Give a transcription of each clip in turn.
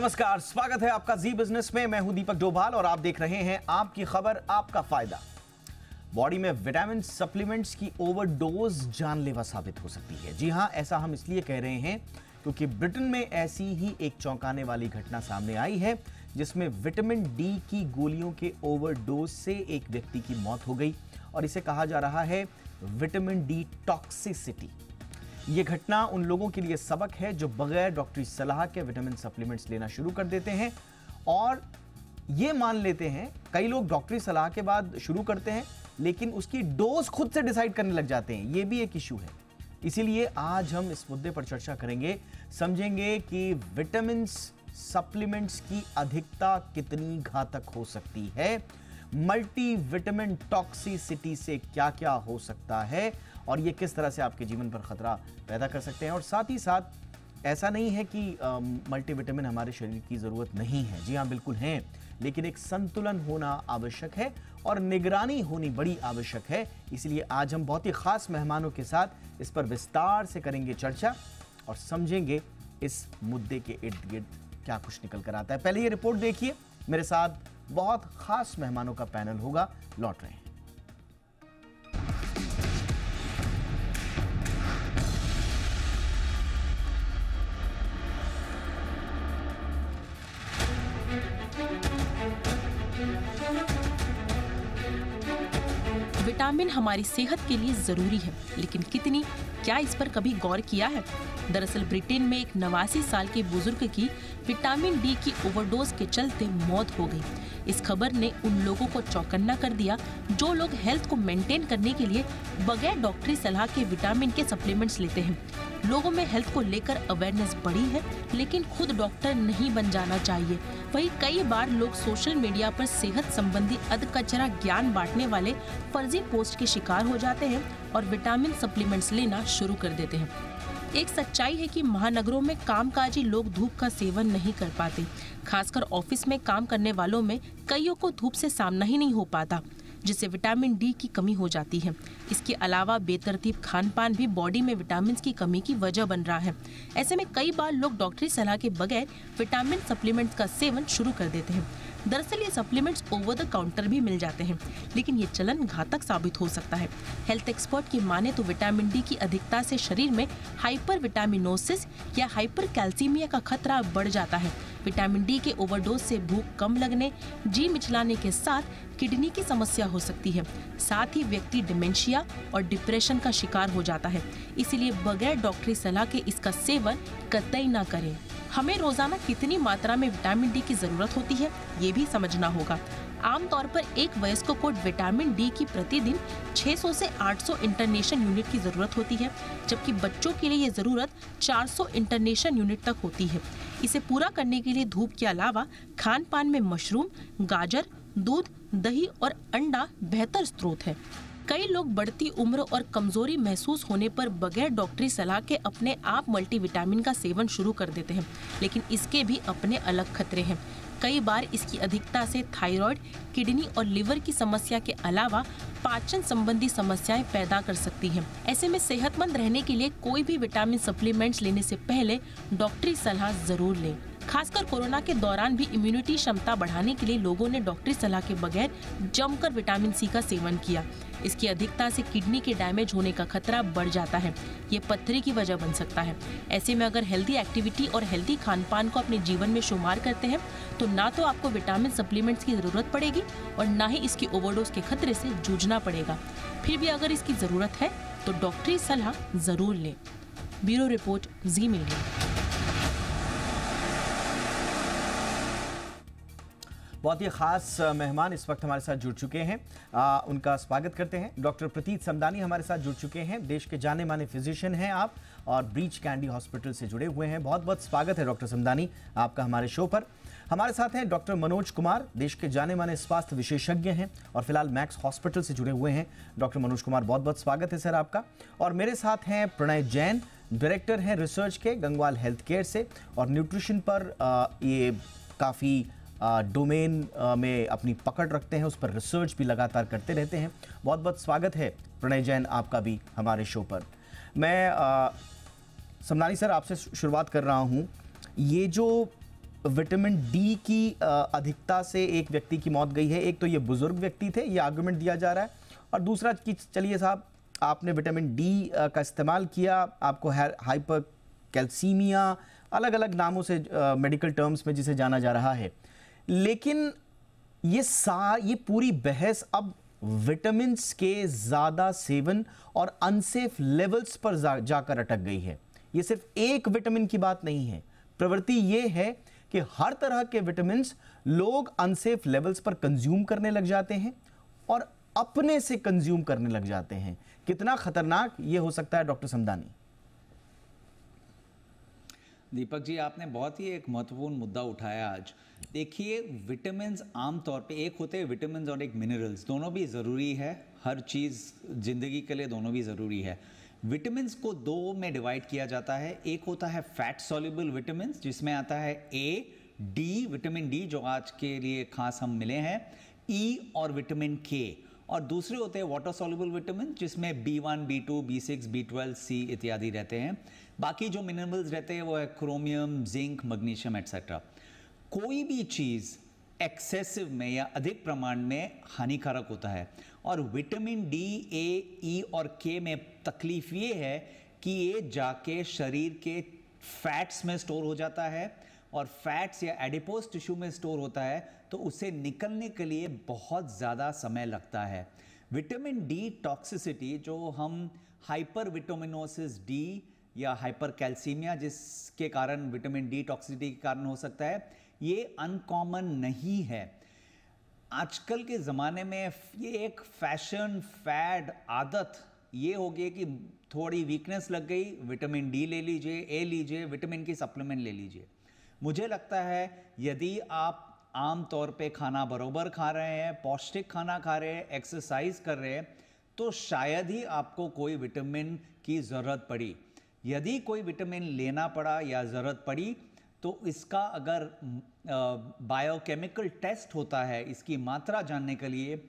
नमस्कार स्वागत है आपका जी बिजनेस में मैं हूं दीपक डोभाल और आप देख रहे हैं आपकी खबर आपका फायदा बॉडी में विटामिन सप्लीमेंट्स की ओवरडोज जानलेवा साबित हो सकती है जी हाँ ऐसा हम इसलिए कह रहे हैं क्योंकि ब्रिटेन में ऐसी ही एक चौंकाने वाली घटना सामने आई है जिसमें विटामिन डी की गोलियों के ओवरडोज से एक व्यक्ति की मौत हो गई और इसे कहा जा रहा है विटामिन डी टॉक्सिसिटी ये घटना उन लोगों के लिए सबक है जो बगैर डॉक्टरी सलाह के विटामिन सप्लीमेंट्स लेना शुरू कर देते हैं और ये मान लेते हैं कई लोग डॉक्टरी सलाह के बाद शुरू करते हैं लेकिन उसकी डोज खुद से डिसाइड करने लग जाते हैं ये भी एक इशू है इसीलिए आज हम इस मुद्दे पर चर्चा करेंगे समझेंगे कि विटामिन सप्लीमेंट्स की अधिकता कितनी घातक हो सकती है मल्टी विटामिन टॉक्सिसिटी से क्या क्या हो सकता है और ये किस तरह से आपके जीवन पर ख़तरा पैदा कर सकते हैं और साथ ही साथ ऐसा नहीं है कि मल्टीविटामिन हमारे शरीर की ज़रूरत नहीं है जी हाँ बिल्कुल हैं लेकिन एक संतुलन होना आवश्यक है और निगरानी होनी बड़ी आवश्यक है इसलिए आज हम बहुत ही ख़ास मेहमानों के साथ इस पर विस्तार से करेंगे चर्चा और समझेंगे इस मुद्दे के इर्द गिर्द क्या कुछ निकल कर आता है पहले ये रिपोर्ट देखिए मेरे साथ बहुत खास मेहमानों का पैनल होगा लौट रहे हैं विटामिन हमारी सेहत के लिए जरूरी है लेकिन कितनी क्या इस पर कभी गौर किया है दरअसल ब्रिटेन में एक नवासी साल के बुजुर्ग की विटामिन डी की ओवरडोज के चलते मौत हो गई इस खबर ने उन लोगों को चौकन्ना कर दिया जो लोग हेल्थ को मेंटेन करने के लिए बगैर डॉक्टरी सलाह के विटामिन के सप्लीमेंट्स लेते हैं लोगों में हेल्थ को लेकर अवेयरनेस बढ़ी है लेकिन खुद डॉक्टर नहीं बन जाना चाहिए वही कई बार लोग सोशल मीडिया पर सेहत संबंधी कचरा ज्ञान बांटने वाले फर्जी पोस्ट के शिकार हो जाते हैं और विटामिन सप्लीमेंट्स लेना शुरू कर देते हैं एक सच्चाई है कि महानगरों में कामकाजी लोग धूप का सेवन नहीं कर पाते खासकर ऑफिस में काम करने वालों में कईयों को धूप से सामना ही नहीं हो पाता जिससे विटामिन डी की कमी हो जाती है इसके अलावा बेतरतीब खान पान भी बॉडी में विटामिन की कमी की वजह बन रहा है ऐसे में कई बार लोग डॉक्टरी सलाह के बगैर विटामिन सप्लीमेंट्स का सेवन शुरू कर देते हैं दरअसल ये सप्लीमेंट्स ओवर द काउंटर भी मिल जाते हैं लेकिन ये चलन घातक साबित हो सकता है हेल्थ एक्सपर्ट की माने तो विटामिन डी की अधिकता से शरीर में हाइपर विटामिनोसिस या हाइपर कैल्सीमिया का खतरा बढ़ जाता है विटामिन डी के ओवरडोज से भूख कम लगने जी मिचलाने के साथ किडनी की समस्या हो सकती है साथ ही व्यक्ति डिमेंशिया और डिप्रेशन का शिकार हो जाता है इसलिए बगैर डॉक्टरी सलाह के इसका सेवन कतई ना करें हमें रोजाना कितनी मात्रा में विटामिन डी की जरूरत होती है ये भी समझना होगा आमतौर पर एक वयस्क को विटामिन डी की प्रतिदिन 600 से 800 इंटरनेशन यूनिट की ज़रूरत होती है जबकि बच्चों के लिए ये ज़रूरत 400 इंटरनेशन यूनिट तक होती है इसे पूरा करने के लिए धूप के अलावा खान पान में मशरूम गाजर दूध दही और अंडा बेहतर स्रोत है कई लोग बढ़ती उम्र और कमजोरी महसूस होने पर बगैर डॉक्टरी सलाह के अपने आप मल्टीविटामिन का सेवन शुरू कर देते हैं लेकिन इसके भी अपने अलग खतरे हैं कई बार इसकी अधिकता से थायराइड, किडनी और लिवर की समस्या के अलावा पाचन संबंधी समस्याएं पैदा कर सकती हैं। ऐसे में सेहतमंद रहने के लिए कोई भी विटामिन सप्लीमेंट्स लेने से पहले डॉक्टरी सलाह जरूर लें खासकर कोरोना के दौरान भी इम्यूनिटी क्षमता बढ़ाने के लिए लोगों ने डॉक्टरी सलाह के बगैर जमकर विटामिन सी का सेवन किया इसकी अधिकता से किडनी के डैमेज होने का खतरा बढ़ जाता है ये पत्थरी की वजह बन सकता है ऐसे में अगर हेल्दी एक्टिविटी और हेल्दी खान पान को अपने जीवन में शुमार करते हैं तो ना तो आपको विटामिन सप्लीमेंट्स की ज़रूरत पड़ेगी और ना ही इसकी ओवरडोज के खतरे से जूझना पड़ेगा फिर भी अगर इसकी ज़रूरत है तो डॉक्टरी सलाह ज़रूर लें ब्यूरो रिपोर्ट जी मीडिया बहुत ही खास मेहमान इस वक्त हमारे साथ जुड़ चुके हैं आ, उनका स्वागत करते हैं डॉक्टर प्रतीत समदानी हमारे साथ जुड़ चुके हैं देश के जाने माने फिजिशियन हैं आप और ब्रीच कैंडी हॉस्पिटल से जुड़े हुए हैं बहुत बहुत स्वागत है डॉक्टर समदानी आपका हमारे शो पर हमारे साथ हैं डॉक्टर मनोज कुमार देश के जाने माने स्वास्थ्य विशेषज्ञ हैं और फिलहाल मैक्स हॉस्पिटल से जुड़े हुए हैं डॉक्टर मनोज कुमार बहुत बहुत स्वागत है सर आपका और मेरे साथ हैं प्रणय जैन डायरेक्टर हैं रिसर्च के गंगवाल हेल्थ केयर से और न्यूट्रिशन पर ये काफ़ी डोमेन में अपनी पकड़ रखते हैं उस पर रिसर्च भी लगातार करते रहते हैं बहुत बहुत स्वागत है प्रणय जैन आपका भी हमारे शो पर मैं समनानी सर आपसे शुरुआत कर रहा हूँ ये जो विटामिन डी की अधिकता से एक व्यक्ति की मौत गई है एक तो ये बुज़ुर्ग व्यक्ति थे ये आर्गूमेंट दिया जा रहा है और दूसरा कि चलिए साहब आपने विटामिन डी का इस्तेमाल किया आपको हाइपर कैल्सीमिया अलग अलग नामों से मेडिकल टर्म्स में जिसे जाना जा रहा है लेकिन ये सा ये पूरी बहस अब विटामिन के ज़्यादा सेवन और अनसेफ लेवल्स पर जा, जाकर अटक गई है ये सिर्फ एक विटामिन की बात नहीं है प्रवृत्ति ये है कि हर तरह के विटामिन लोग अनसेफ लेवल्स पर कंज्यूम करने लग जाते हैं और अपने से कंज्यूम करने लग जाते हैं कितना खतरनाक ये हो सकता है डॉक्टर समदानी दीपक जी आपने बहुत ही एक महत्वपूर्ण मुद्दा उठाया आज देखिए विटामिन आमतौर पे एक होते हैं विटामिन और एक मिनरल्स दोनों भी ज़रूरी है हर चीज़ ज़िंदगी के लिए दोनों भी ज़रूरी है विटामिन को दो में डिवाइड किया जाता है एक होता है फैट सॉल्यूबल विटामिन जिसमें आता है ए डी विटामिन डी जो आज के लिए खास हम मिले हैं ई e और विटामिन के और दूसरे होते हैं वाटर सॉल्यूबल विटामिन जिसमें B one B two B six B twelve C इत्यादि रहते हैं बाकी जो मिनरल्स रहते हैं वो है क्रोमियम जिंक मग्नीशियम एट्सेट्रा कोई भी चीज़ एक्सेसिव में या अधिक प्रमाण में हानिकारक होता है और विटामिन डी ए ई और के में तकलीफ ये है कि ये जाके शरीर के फैट्स में स्टोर हो जाता है और फैट्स या एडिपोज टिश्यू में स्टोर होता है तो उसे निकलने के लिए बहुत ज़्यादा समय लगता है विटामिन डी टॉक्सिसिटी जो हम हाइपर विटामिनोसिस डी या हाइपर कैल्सीमिया जिसके कारण विटामिन डी टॉक्सिसिटी के कारण हो सकता है ये अनकॉमन नहीं है आजकल के ज़माने में ये एक फैशन फैड आदत ये हो गई कि थोड़ी वीकनेस लग गई विटामिन डी ले लीजिए ए लीजिए विटामिन की सप्लीमेंट ले लीजिए मुझे लगता है यदि आप आम तौर पे खाना बरोबर खा रहे हैं पौष्टिक खाना खा रहे हैं एक्सरसाइज कर रहे हैं तो शायद ही आपको कोई विटामिन की ज़रूरत पड़ी यदि कोई विटामिन लेना पड़ा या ज़रूरत पड़ी तो इसका अगर बायोकेमिकल टेस्ट होता है इसकी मात्रा जानने के लिए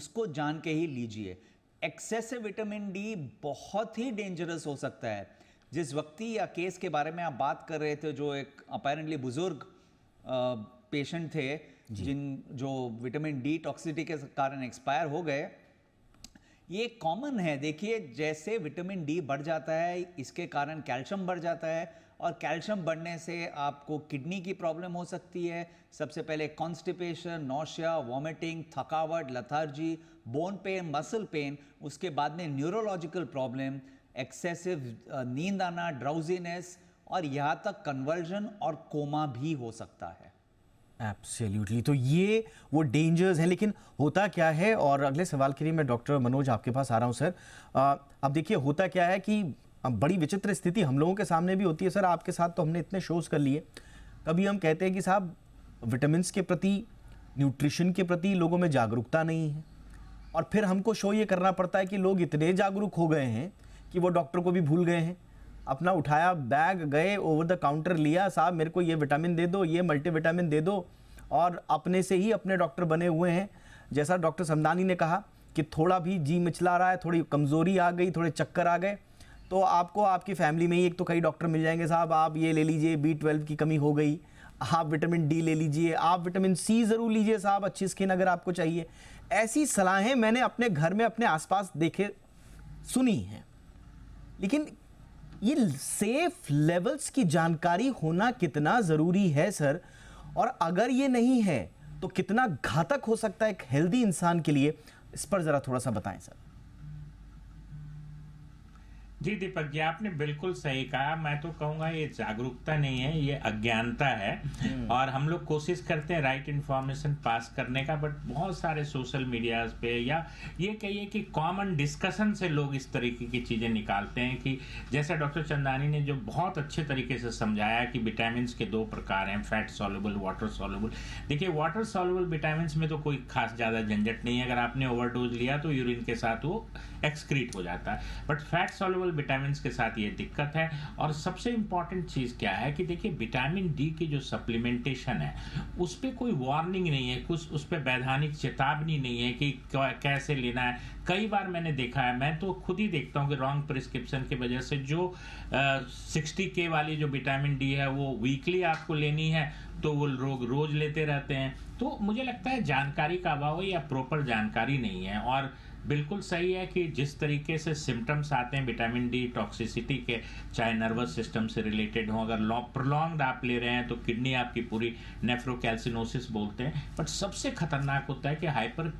उसको जान के ही लीजिए एक्सेसिव विटामिन डी बहुत ही डेंजरस हो सकता है जिस व्यक्ति या केस के बारे में आप बात कर रहे थे जो एक अपेरेंटली बुजुर्ग पेशेंट थे जिन जो विटामिन डी टॉक्सिटी के कारण एक्सपायर हो गए ये कॉमन है देखिए जैसे विटामिन डी बढ़ जाता है इसके कारण कैल्शियम बढ़ जाता है और कैल्शियम बढ़ने से आपको किडनी की प्रॉब्लम हो सकती है सबसे पहले कॉन्स्टिपेशन नौशिया वॉमिटिंग थकावट lethargy bone pain muscle pain उसके बाद में न्यूरोलॉजिकल प्रॉब्लम एक्सेसिव uh, नींद आना ड्राउजीनेस और यहाँ तक कन्वर्जन और कोमा भी हो सकता है एब्सोल्युटली तो ये वो डेंजर्स हैं लेकिन होता क्या है और अगले सवाल के लिए मैं डॉक्टर मनोज आपके पास आ रहा हूँ सर uh, अब देखिए होता क्या है कि बड़ी विचित्र स्थिति हम लोगों के सामने भी होती है सर आपके साथ तो हमने इतने शोज कर लिए कभी हम कहते हैं कि साहब विटामिन के प्रति न्यूट्रिशन के प्रति लोगों में जागरूकता नहीं है और फिर हमको शो ये करना पड़ता है कि लोग इतने जागरूक हो गए हैं कि वो डॉक्टर को भी भूल गए हैं अपना उठाया बैग गए ओवर द काउंटर लिया साहब मेरे को ये विटामिन दे दो ये मल्टीविटामिन दे दो और अपने से ही अपने डॉक्टर बने हुए हैं जैसा डॉक्टर समदानी ने कहा कि थोड़ा भी जी मिचला रहा है थोड़ी कमज़ोरी आ गई थोड़े चक्कर आ गए तो आपको आपकी फैमिली में ही एक तो कई डॉक्टर मिल जाएंगे साहब आप ये ले लीजिए बी ट्वेल्व की कमी हो गई आप विटामिन डी ले लीजिए आप विटामिन सी ज़रूर लीजिए साहब अच्छी स्किन अगर आपको चाहिए ऐसी सलाहें मैंने अपने घर में अपने आसपास देखे सुनी हैं लेकिन ये सेफ लेवल्स की जानकारी होना कितना ज़रूरी है सर और अगर ये नहीं है तो कितना घातक हो सकता है एक हेल्दी इंसान के लिए इस पर ज़रा थोड़ा सा बताएं सर जी दीपक जी आपने बिल्कुल सही कहा मैं तो कहूंगा ये जागरूकता नहीं है ये अज्ञानता है हम्म। और हम लोग कोशिश करते हैं राइट इन्फॉर्मेशन पास करने का बट बहुत सारे सोशल मीडियाज पे या ये कहिए कि कॉमन डिस्कशन से लोग इस तरीके की चीज़ें निकालते हैं कि जैसा डॉक्टर चंदानी ने जो बहुत अच्छे तरीके से समझाया कि विटामिन के दो प्रकार हैं फैट सॉलेबल वाटर सोलबल देखिए वाटर सोलबल विटामिन में तो कोई खास ज़्यादा झंझट नहीं है अगर आपने ओवरडोज लिया तो यूरिन के साथ वो एक्सक्रीट हो जाता है बट फैट सॉलेबल विटामिन के साथ ये दिक्कत है और सबसे इम्पॉर्टेंट चीज़ क्या है कि देखिए विटामिन डी की जो सप्लीमेंटेशन है उस पर कोई वार्निंग नहीं है कुछ उस पर वैधानिक चेतावनी नहीं है कि कैसे लेना है कई बार मैंने देखा है मैं तो खुद ही देखता हूँ कि रॉन्ग प्रिस्क्रिप्शन की वजह से जो सिक्सटी के वाली जो विटामिन डी है वो वीकली आपको लेनी है तो वो रोग रोज लेते रहते हैं तो मुझे लगता है जानकारी का अभाव या प्रॉपर जानकारी नहीं है और बिल्कुल सही है कि जिस तरीके से सिम्टम्स आते हैं विटामिन डी टॉक्सिसिटी के चाहे नर्वस सिस्टम से रिलेटेड हो अगर प्रोलॉन्ग आप ले रहे हैं तो किडनी आपकी पूरी नेफ्रोकैल्सिनोसिस बोलते हैं बट सबसे खतरनाक होता है कि हाइपर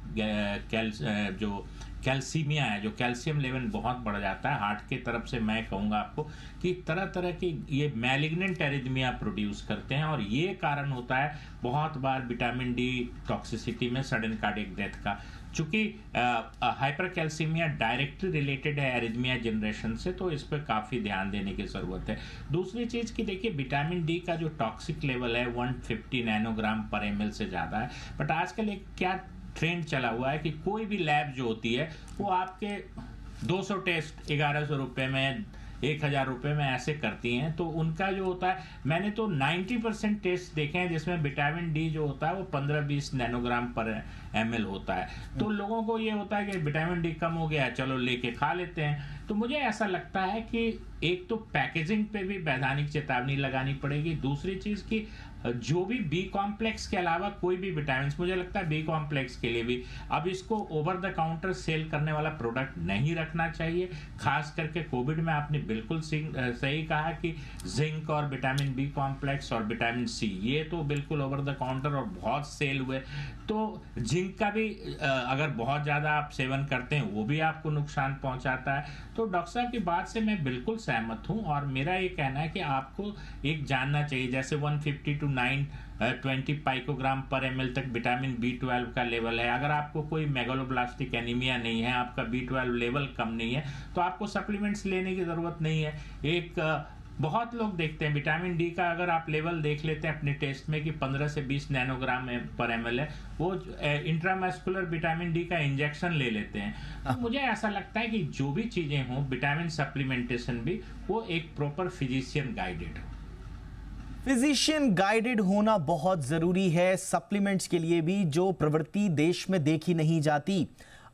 कैल्स जो कैल्सीमिया है जो कैल्शियम लेवल बहुत बढ़ जाता है हार्ट के तरफ से मैं कहूँगा आपको कि तरह तरह की ये मैलिग्नेंट एरिदमिया प्रोड्यूस करते हैं और ये कारण होता है बहुत बार विटामिन डी टॉक्सिसिटी में सडन कार्डिक डेथ का चूंकि हाइपर कैल्सीमिया डायरेक्टली रिलेटेड है एरिजमिया जनरेशन से तो इस पर काफ़ी ध्यान देने की ज़रूरत है दूसरी चीज़ कि देखिए विटामिन डी का जो टॉक्सिक लेवल है 150 नैनोग्राम पर एम से ज़्यादा है बट आजकल एक क्या ट्रेंड चला हुआ है कि कोई भी लैब जो होती है वो आपके 200 टेस्ट ग्यारह सौ रुपये में एक हजार रुपये में ऐसे करती हैं तो उनका जो होता है मैंने तो 90 परसेंट टेस्ट देखे हैं जिसमें विटामिन डी जो होता है वो 15-20 नैनोग्राम पर एम होता है तो हम्म। लोगों को ये होता है कि विटामिन डी कम हो गया चलो लेके खा लेते हैं तो मुझे ऐसा लगता है कि एक तो पैकेजिंग पे भी वैधानिक चेतावनी लगानी पड़ेगी दूसरी चीज की जो भी बी कॉम्प्लेक्स के अलावा कोई भी विटामिन मुझे लगता है बी कॉम्प्लेक्स के लिए भी अब इसको ओवर द काउंटर सेल करने वाला प्रोडक्ट नहीं रखना चाहिए खास करके कोविड में आपने बिल्कुल सही कहा कि जिंक और विटामिन बी कॉम्प्लेक्स और विटामिन सी ये तो बिल्कुल ओवर द काउंटर और बहुत सेल हुए तो जिंक का भी अगर बहुत ज़्यादा आप सेवन करते हैं वो भी आपको नुकसान पहुंचाता है तो डॉक्टर साहब की बात से मैं बिल्कुल सह सहमत हूँ और मेरा ये कहना है कि आपको एक जानना चाहिए जैसे 150 fifty to nine twenty picogram पर एम तक विटामिन बी ट्वेल्व का लेवल है अगर आपको कोई मेगोलोब्लास्टिक एनीमिया नहीं है आपका बी ट्वेल्व लेवल कम नहीं है तो आपको सप्लीमेंट्स लेने की ज़रूरत नहीं है एक बहुत लोग देखते हैं विटामिन डी का अगर आप लेवल देख लेते हैं अपने टेस्ट में कि 15 से 20 नैनोग्राम पर एम है वो इंट्रामेस्कुलर विटामिन डी का इंजेक्शन ले लेते हैं तो हाँ। मुझे ऐसा लगता है कि जो भी चीज़ें हों विटामिन सप्लीमेंटेशन भी वो एक proper physician guided physician guided होना बहुत ज़रूरी है सप्लीमेंट्स के लिए भी जो प्रवृत्ति देश में देखी नहीं जाती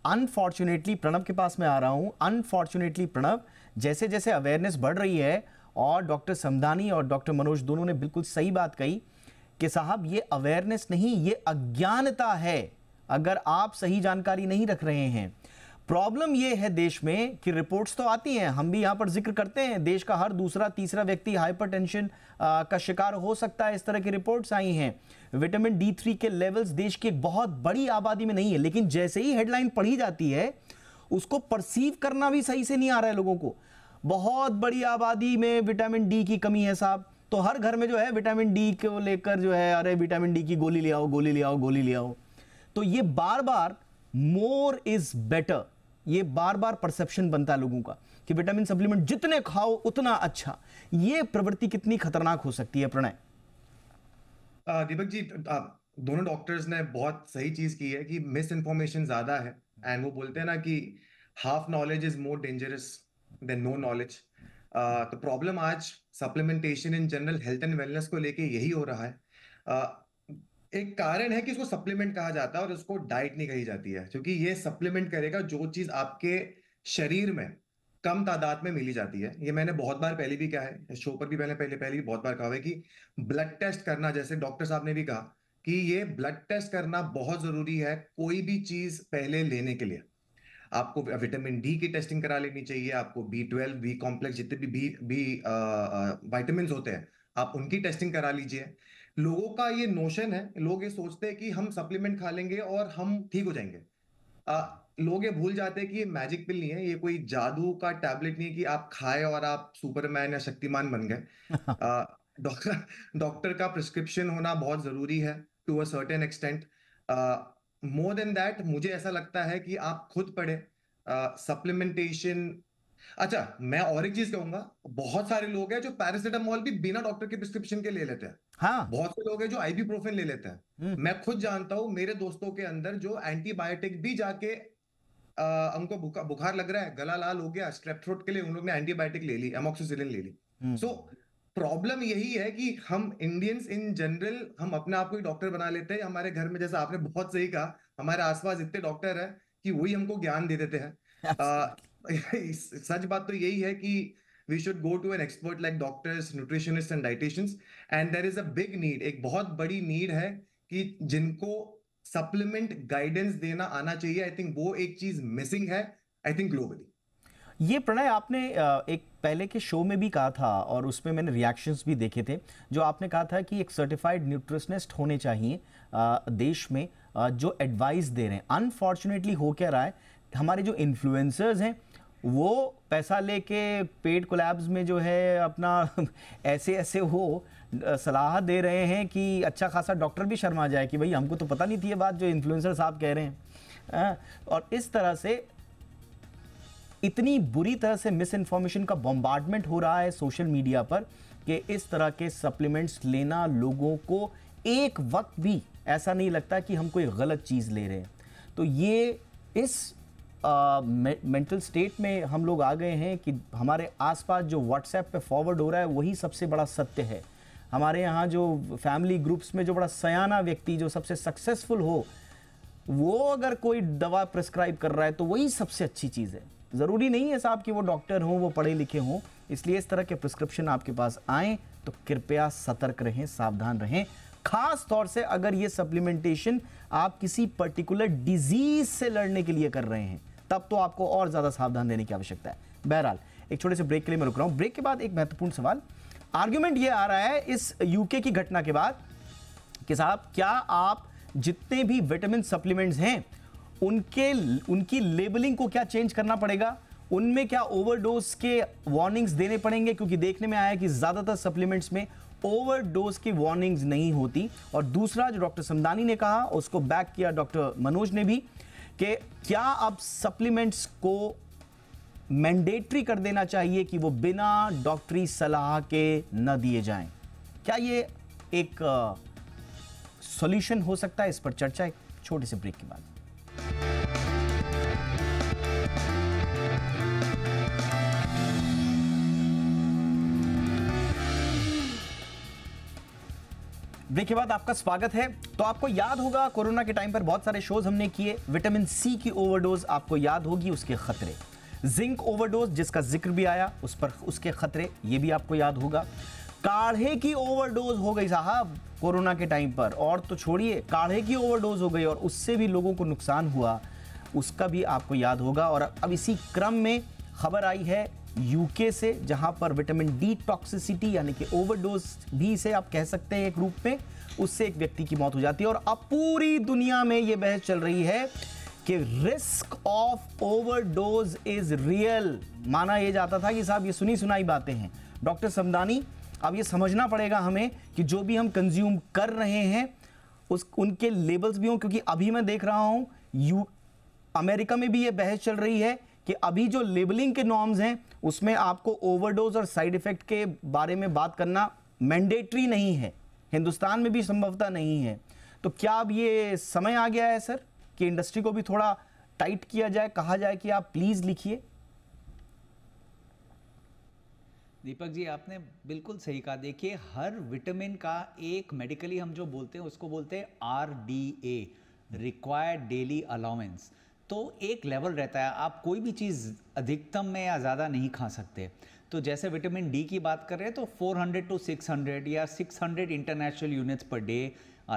अनफॉर्चुनेटली प्रणव के पास मैं आ रहा हूँ अनफॉर्चुनेटली प्रणव जैसे जैसे अवेयरनेस बढ़ रही है और डॉक्टर समदानी और डॉक्टर मनोज दोनों ने बिल्कुल सही बात कही कि साहब ये अवेयरनेस नहीं ये अज्ञानता है अगर आप सही जानकारी नहीं रख रहे हैं प्रॉब्लम ये है देश में कि रिपोर्ट्स तो आती हैं हम भी यहाँ पर जिक्र करते हैं देश का हर दूसरा तीसरा व्यक्ति हाइपरटेंशन का शिकार हो सकता है इस तरह की रिपोर्ट्स आई हैं विटामिन डी थ्री के लेवल्स देश की बहुत बड़ी आबादी में नहीं है लेकिन जैसे ही हेडलाइन पढ़ी जाती है उसको परसीव करना भी सही से नहीं आ रहा है लोगों को बहुत बड़ी आबादी में विटामिन डी की कमी है साहब तो हर घर में जो है विटामिन डी को लेकर जो है अरे विटामिन डी की गोली ले आओ गोली ले आओ गोली ले आओ तो ये बार बार मोर इज बेटर ये बार बार परसेप्शन बनता है लोगों का कि विटामिन सप्लीमेंट जितने खाओ उतना अच्छा ये प्रवृत्ति कितनी खतरनाक हो सकती है प्रणय दीपक जी आ, दोनों डॉक्टर्स ने बहुत सही चीज की है कि मिस इन्फॉर्मेशन ज्यादा है एंड वो बोलते हैं ना कि half knowledge is more dangerous than no knowledge तो प्रॉब्लम आज supplementation in general health and wellness को लेके यही हो रहा है uh, एक कारण है कि इसको सप्लीमेंट कहा जाता है और इसको डाइट नहीं कही जाती है क्योंकि ये सप्लीमेंट करेगा जो चीज आपके शरीर में कम तादाद में मिली जाती है ये मैंने बहुत बार पहले भी कहा है शो पर भी मैंने पहले पहले भी बहुत बार कहा है कि ब्लड टेस्ट करना जैसे डॉक्टर साहब ने भी कहा कि ये ब्लड टेस्ट करना बहुत जरूरी है कोई भी चीज पहले लेने के लिए आपको विटामिन डी की टेस्टिंग करा लेनी चाहिए आपको बी ट्वेल्व बी कॉम्प्लेक्स जितने भी बी बी वाइटामिन होते हैं आप उनकी टेस्टिंग करा लीजिए लोगों का ये नोशन है लोग ये सोचते हैं कि हम सप्लीमेंट खा लेंगे और हम ठीक हो जाएंगे आ, लोग ये भूल जाते हैं कि ये मैजिक पिल नहीं है ये कोई जादू का टैबलेट नहीं है कि आप खाए और आप सुपरमैन या शक्तिमान बन गए डॉक्टर डॉक्टर का प्रिस्क्रिप्शन होना बहुत जरूरी है to a certain extent more than that मुझे ऐसा लगता है कि आप खुद पढ़े सप्लीमेंटेशन uh, अच्छा मैं और एक चीज कहूंगा बहुत सारे लोग हैं जो पैरासिटामोल भी बिना डॉक्टर के प्रिस्क्रिप्शन के ले लेते हैं हाँ। बहुत से लोग हैं जो आईबी प्रोफेन ले लेते हैं हम्म। मैं खुद जानता हूं मेरे दोस्तों के अंदर जो एंटीबायोटिक भी जाके हमको बुखार लग रहा है गला लाल हो गया स्ट्रेप थ्रोट के लिए उन लोग ने एंटीबायोटिक ले ली एमोक्सिसिलिन ले ली सो हम्म। प्रॉब्लम यही है कि हम इंडियंस इन जनरल हम अपने आप को ही डॉक्टर बना लेते हैं हमारे घर में जैसा आपने बहुत सही कहा हमारे आसपास इतने डॉक्टर हैं कि वही हमको ज्ञान दे देते हैं सच बात तो यही है कि we should go to an expert like doctors nutritionist and dietitians and there is a big need एक बहुत बड़ी नीड है कि जिनको सप्लीमेंट गाइडेंस देना आना चाहिए आई थिंक वो एक चीज मिसिंग है आई थिंक ग्लोबली ये प्रणय आपने एक पहले के शो में भी कहा था और उसमें मैंने रिएक्शंस भी देखे थे जो आपने कहा था कि एक सर्टिफाइड न्यूट्रिशनिस्ट होने चाहिए देश में जो एडवाइस दे रहे हैं अनफॉर्चुनेटली हो क्या रहा है हमारे जो इन्फ्लुएंसर्स हैं वो पैसा लेके पेड कोलैब्स में जो है अपना ऐसे ऐसे हो सलाह दे रहे हैं कि अच्छा खासा डॉक्टर भी शर्मा जाए कि भाई हमको तो पता नहीं थी ये बात जो इन्फ्लुएंसर साहब कह रहे हैं और इस तरह से इतनी बुरी तरह से मिस इन्फॉर्मेशन का बॉम्बार्डमेंट हो रहा है सोशल मीडिया पर कि इस तरह के सप्लीमेंट्स लेना लोगों को एक वक्त भी ऐसा नहीं लगता कि हम कोई गलत चीज़ ले रहे हैं तो ये इस मेंटल uh, स्टेट में हम लोग आ गए हैं कि हमारे आसपास जो व्हाट्सएप पे फॉरवर्ड हो रहा है वही सबसे बड़ा सत्य है हमारे यहाँ जो फैमिली ग्रुप्स में जो बड़ा सयाना व्यक्ति जो सबसे सक्सेसफुल हो वो अगर कोई दवा प्रिस्क्राइब कर रहा है तो वही सबसे अच्छी चीज़ है ज़रूरी नहीं है साहब कि वो डॉक्टर हों वो पढ़े लिखे हों इसलिए इस तरह के प्रिस्क्रिप्शन आपके पास आए तो कृपया सतर्क रहें सावधान रहें खास तौर से अगर ये सप्लीमेंटेशन आप किसी पर्टिकुलर डिजीज से लड़ने के लिए कर रहे हैं तब तो आपको और ज़्यादा सावधान देने की आवश्यकता है बहरहाल एक छोटे से ब्रेक के लिए मैं रुक रहा हूं ब्रेक के बाद एक महत्वपूर्ण सवाल आर्ग्यूमेंट ये आ रहा है इस यूके की घटना के बाद कि साहब क्या आप जितने भी विटामिन सप्लीमेंट्स हैं उनके उनकी लेबलिंग को क्या चेंज करना पड़ेगा उनमें क्या ओवरडोज के वार्निंग्स देने पड़ेंगे क्योंकि देखने में आया कि ज़्यादातर सप्लीमेंट्स में ओवरडोज की वार्निंग्स नहीं होती और दूसरा जो डॉक्टर समदानी ने कहा उसको बैक किया डॉक्टर मनोज ने भी कि क्या अब सप्लीमेंट्स को मैंडेटरी कर देना चाहिए कि वो बिना डॉक्टरी सलाह के न दिए जाएं क्या ये एक सॉल्यूशन हो सकता है इस पर चर्चा एक छोटे से ब्रेक के बाद ब्रेक के बाद आपका स्वागत है तो आपको याद होगा कोरोना के टाइम पर बहुत सारे शोज हमने किए विटामिन सी की ओवरडोज आपको याद होगी उसके खतरे जिंक ओवरडोज जिसका जिक्र भी आया उस पर उसके खतरे ये भी आपको याद होगा काढ़े की ओवरडोज हो गई साहब कोरोना के टाइम पर और तो छोड़िए काढ़े की ओवरडोज हो गई और उससे भी लोगों को नुकसान हुआ उसका भी आपको याद होगा और अब इसी क्रम में खबर आई है यूके से जहां पर विटामिन डी टॉक्सिसिटी यानी कि ओवरडोज भी से आप कह सकते हैं एक रूप में उससे एक व्यक्ति की मौत हो जाती है और अब पूरी दुनिया में यह बहस चल रही है कि risk of overdose is real माना यह जाता था कि साहब ये सुनी सुनाई बातें हैं डॉक्टर समदानी अब ये समझना पड़ेगा हमें कि जो भी हम कंज्यूम कर रहे हैं उस उनके लेबल्स भी हों क्योंकि अभी मैं देख रहा हूं यू अमेरिका में भी ये बहस चल रही है कि अभी जो लेबलिंग के नॉर्म्स हैं उसमें आपको ओवरडोज और साइड इफ़ेक्ट के बारे में बात करना मैंडेटरी नहीं है हिंदुस्तान में भी संभवता नहीं है तो क्या अब ये समय आ गया है सर कि इंडस्ट्री को भी थोड़ा टाइट किया जाए कहा जाए कि आप प्लीज़ लिखिए दीपक जी आपने बिल्कुल सही कहा देखिए हर विटामिन का एक मेडिकली हम जो बोलते हैं उसको बोलते हैं R D A required daily allowance तो एक लेवल रहता है आप कोई भी चीज़ अधिकतम में या ज़्यादा नहीं खा सकते तो जैसे विटामिन डी की बात कर रहे हैं तो 400 टू 600 या 600 international units per day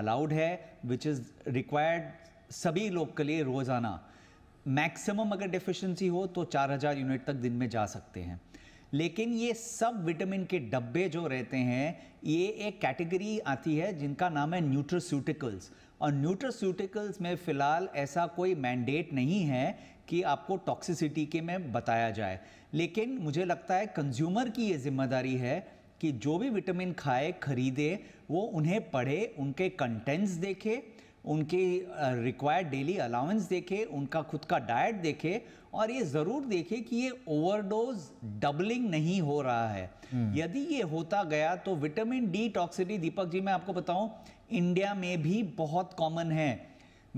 allowed है विच इज़ रिक्वायर्ड सभी लोग के लिए रोज़ाना मैक्सिमम अगर डिफिशेंसी हो तो 4000 यूनिट तक दिन में जा सकते हैं लेकिन ये सब विटामिन के डब्बे जो रहते हैं ये एक कैटेगरी आती है जिनका नाम है न्यूट्रोस्यूटिकल्स और न्यूट्रोस्यूटिकल्स में फ़िलहाल ऐसा कोई मैंडेट नहीं है कि आपको टॉक्सिसिटी के में बताया जाए लेकिन मुझे लगता है कंज्यूमर की ये जिम्मेदारी है कि जो भी विटामिन खाए खरीदे वो उन्हें पढ़े उनके कंटेंट्स देखे उनकी रिक्वायर्ड डेली अलाउंस देखे उनका खुद का डाइट देखे और ये ज़रूर देखें कि ये ओवरडोज डबलिंग नहीं हो रहा है हम्म। यदि ये होता गया तो vitamin D toxicity Deepak ji मैं आपको बताऊं इंडिया में भी बहुत कॉमन है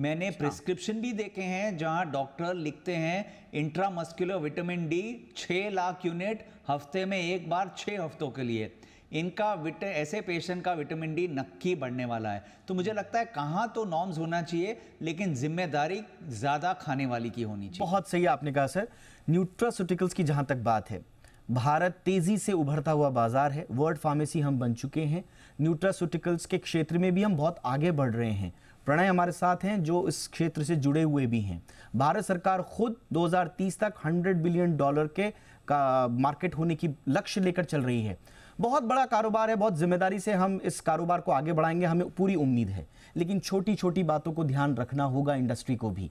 मैंने प्रिस्क्रिप्शन अच्छा। भी देखे हैं जहां डॉक्टर लिखते हैं intramuscular vitamin D 6 lakh unit हफ्ते में एक बार 6 हफ्तों के लिए इनका विट ऐसे पेशेंट का विटामिन डी नक्की बढ़ने वाला है तो मुझे लगता है कहाँ तो नॉर्म्स होना चाहिए लेकिन जिम्मेदारी ज़्यादा खाने वाली की होनी चाहिए बहुत सही आपने कहा सर न्यूट्रास्यूटिकल्स की जहाँ तक बात है भारत तेज़ी से उभरता हुआ बाज़ार है वर्ल्ड फार्मेसी हम बन चुके हैं न्यूट्रास्यूटिकल्स के क्षेत्र में भी हम बहुत आगे बढ़ रहे हैं प्रणय हमारे साथ हैं जो इस क्षेत्र से जुड़े हुए भी हैं भारत सरकार खुद 2030 तक 100 बिलियन डॉलर के का मार्केट होने की लक्ष्य लेकर चल रही है बहुत बड़ा कारोबार है बहुत जिम्मेदारी से हम इस कारोबार को आगे बढ़ाएंगे हमें पूरी उम्मीद है लेकिन छोटी छोटी बातों को ध्यान रखना होगा इंडस्ट्री को भी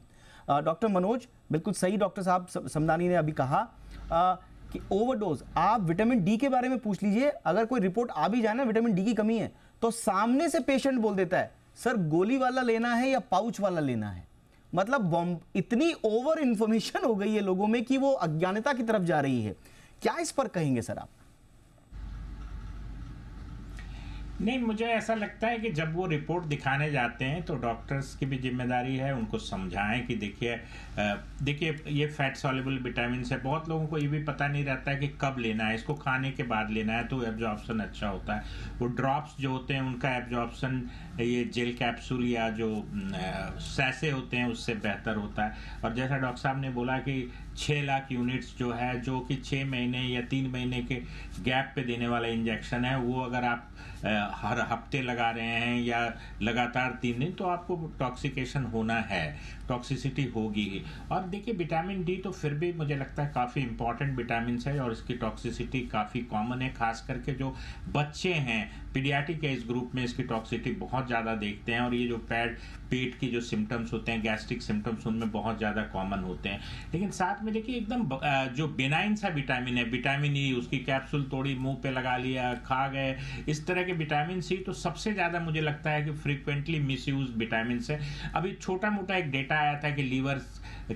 डॉक्टर मनोज बिल्कुल सही डॉक्टर साहब समदानी ने अभी कहा आ, कि ओवरडोज आप विटामिन डी के बारे में पूछ लीजिए अगर कोई रिपोर्ट आ भी जाए ना विटामिन डी की कमी है तो सामने से पेशेंट बोल देता है सर गोली वाला लेना है या पाउच वाला लेना है मतलब इतनी ओवर इन्फॉर्मेशन हो गई है लोगों में कि वो अज्ञानता की तरफ जा रही है क्या इस पर कहेंगे सर आप नहीं मुझे ऐसा लगता है कि जब वो रिपोर्ट दिखाने जाते हैं तो डॉक्टर्स की भी जिम्मेदारी है उनको समझाएं कि देखिए देखिए ये फैट सॉलेबल विटामिन है बहुत लोगों को ये भी पता नहीं रहता है कि कब लेना है इसको खाने के बाद लेना है तो एब्जॉर्प्शन अच्छा होता है वो ड्रॉप्स जो होते हैं उनका एब्जॉर्प्शन ये जेल कैप्सूल या जो सैसे होते हैं उससे बेहतर होता है और जैसा डॉक्टर साहब ने बोला कि छः लाख यूनिट्स जो है जो कि छः महीने या तीन महीने के गैप पे देने वाला इंजेक्शन है वो अगर आप हर हफ्ते लगा रहे हैं या लगातार तीन दिन तो आपको टॉक्सिकेशन होना है टॉक्सिसिटी होगी ही और देखिए विटामिन डी तो फिर भी मुझे लगता है काफ़ी इंपॉर्टेंट विटामिन है और इसकी टॉक्सिसिटी काफ़ी कॉमन है खास करके जो बच्चे हैं पीडियाटिक एज ग्रुप में इसकी टॉक्सिटी बहुत ज़्यादा देखते हैं और ये जो पैड पेट के जो सिम्टम्स होते हैं गैस्ट्रिक सिम्टम्स उनमें बहुत ज़्यादा कॉमन होते हैं लेकिन साथ में देखिए एकदम जो बेनाइन सा विटामिन है विटामिन ई e, उसकी कैप्सूल तोड़ी मुंह पे लगा लिया खा गए इस तरह के विटामिन सी तो सबसे ज़्यादा मुझे लगता है कि फ्रीक्वेंटली मिस यूज विटामिन है अभी छोटा मोटा एक डेटा आया था कि लीवर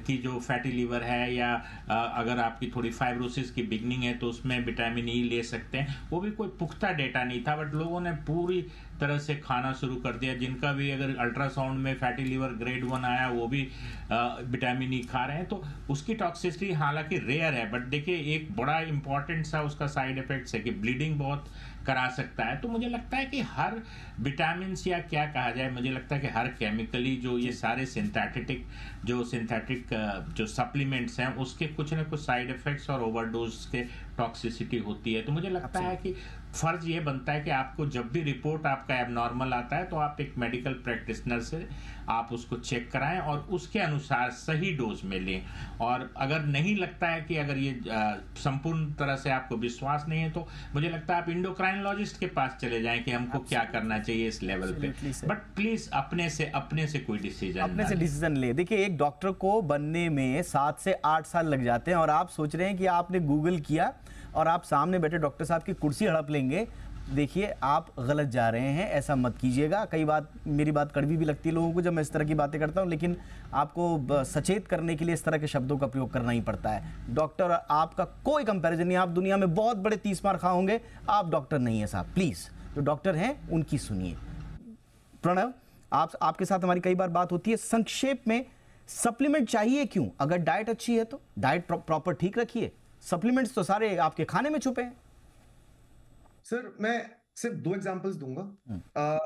की जो फैटी लीवर है या अगर आपकी थोड़ी फाइब्रोसिस की बिगनिंग है तो उसमें विटामिन ई e ले सकते हैं वो भी कोई पुख्ता डेटा नहीं था बट लोग लोगों ने पूरी तरह से खाना शुरू कर दिया जिनका भी अगर अल्ट्रासाउंड में फैटी लीवर ग्रेड वन आया वो भी विटामिन ई खा रहे हैं तो उसकी टॉक्सिसिटी हालांकि रेयर है बट देखिए एक बड़ा इंपॉर्टेंट सा उसका साइड इफेक्ट्स है कि ब्लीडिंग बहुत करा सकता है तो मुझे लगता है कि हर विटामिन या क्या कहा जाए मुझे लगता है कि हर केमिकली जो ये सारे सिंथेटिक जो सिंथेटिक जो सप्लीमेंट्स हैं उसके कुछ ना कुछ साइड इफेक्ट्स और ओवरडोज के टॉक्सिसिटी होती है तो मुझे लगता है कि फर्ज ये बनता है कि आपको जब भी रिपोर्ट आपका एबनॉर्मल आता है तो आप एक मेडिकल प्रैक्टिशनर से आप उसको चेक कराएं और उसके अनुसार सही डोज में लें और अगर नहीं लगता है कि अगर ये संपूर्ण तरह से आपको विश्वास नहीं है तो मुझे लगता है आप इंडोक्राइनोलॉजिस्ट के पास चले जाएं कि हमको क्या करना चाहिए इस लेवल पे बट प्लीज अपने से अपने से कोई डिसीजन अपने से डिसीजन ले देखिए एक डॉक्टर को बनने में सात से आठ साल लग जाते हैं और आप सोच रहे हैं कि आपने गूगल किया और आप सामने बैठे डॉक्टर साहब की कुर्सी हड़प लेंगे देखिए आप गलत जा रहे हैं ऐसा मत कीजिएगा कई बात मेरी बात कड़वी भी लगती है लोगों को जब मैं इस तरह की बातें करता हूं लेकिन आपको सचेत करने के लिए इस तरह के शब्दों का प्रयोग करना ही पड़ता है डॉक्टर आपका कोई कंपैरिजन नहीं आप दुनिया में बहुत बड़े तीस मार खा होंगे आप डॉक्टर नहीं हैं साहब प्लीज़ जो डॉक्टर हैं उनकी सुनिए प्रणव आप आपके साथ हमारी कई बार बात होती है संक्षेप में सप्लीमेंट चाहिए क्यों अगर डाइट अच्छी है तो डाइट प्रॉपर ठीक रखिए सप्लीमेंट्स तो सारे आपके खाने में छुपे हैं सर मैं सिर्फ दो एग्जांपल्स दूंगा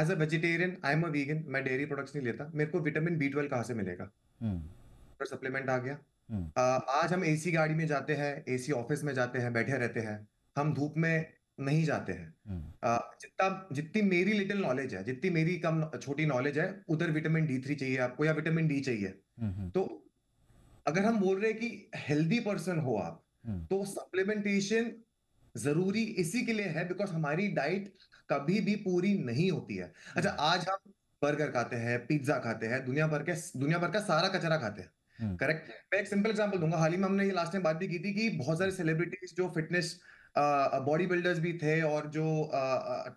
as a vegetarian I am a vegan मैं डेयरी प्रोडक्ट्स नहीं लेता मेरे को विटामिन बी ट्वेल्व कहाँ से मिलेगा पर हम्म। सप्लीमेंट आ गया हम्म। आ, आज हम एसी गाड़ी में जाते हैं एसी ऑफिस में जाते हैं बैठे रहते हैं हम धूप में नहीं जाते हैं हम्म। जितना जितनी मेरी लिटिल नॉलेज है जितनी मेरी कम छोटी नॉलेज है उधर विटामिन डी थ्री चाहिए आपको या विटामिन डी चाहिए तो अगर हम बोल रहे हैं कि हेल्दी पर्सन हो आप हम्म। तो सप्लीमेंटेशन जरूरी इसी के लिए है बिकॉज हमारी डाइट कभी भी पूरी नहीं होती है अच्छा हम्म। आज हम बर्गर खाते हैं पिज्जा खाते हैं दुनिया भर के दुनिया भर का सारा कचरा खाते हैं करेक्ट हम्म। मैं एक सिंपल एग्जांपल दूंगा हाल ही में हमने ये लास्ट टाइम बात भी की थी कि बहुत सारे सेलिब्रिटीज जो फिटनेस बॉडी बिल्डर्स भी थे और जो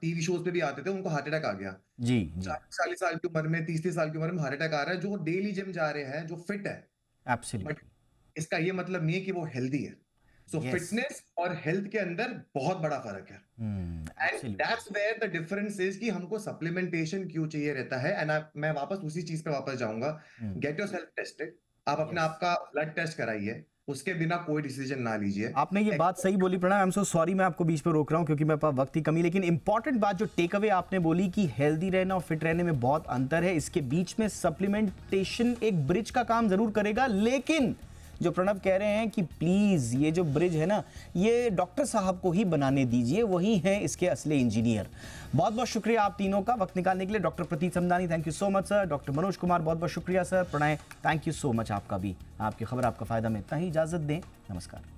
टीवी शोज पे भी आते थे उनको हार्ट अटैक आ गया जी चालीस साल की उम्र में तीस तीस साल की उम्र में हार्ट अटैक आ रहा है जो डेली जिम जा रहे हैं जो फिट है बट इसका ये मतलब नहीं है कि वो हेल्दी है सो so फिटनेस yes. और हेल्थ के अंदर बहुत बड़ा फर्क है and that's where the difference is कि हमको सप्लीमेंटेशन क्यों चाहिए रहता है एंड मैं वापस उसी चीज पे वापस जाऊंगा गेट योर सेल्फ टेस्टेड आप अपने yes. आपका ब्लड टेस्ट कराइए उसके बिना कोई डिसीजन ना लीजिए आपने ये बात सही बोली Pranay I am so sorry मैं आपको बीच पर रोक रहा हूँ क्योंकि मेरे पास वक्त की कमी लेकिन इंपॉर्टेंट बात जो टेक अवे आपने बोली कि हेल्दी रहना और फिट रहने में बहुत अंतर है इसके बीच में सप्लीमेंटेशन एक ब्रिज का काम जरूर करेगा लेकिन जो प्रणव कह रहे हैं कि प्लीज़ ये जो ब्रिज है ना ये डॉक्टर साहब को ही बनाने दीजिए वही हैं इसके असली इंजीनियर बहुत बहुत शुक्रिया आप तीनों का वक्त निकालने के लिए doctor Prateek Samdani thank you so much sir doctor Manoj Kumar बहुत बहुत शुक्रिया sir Pranay thank you so much आपका भी आपकी खबर आपका फ़ायदा में इतना ही इजाज़त दें नमस्कार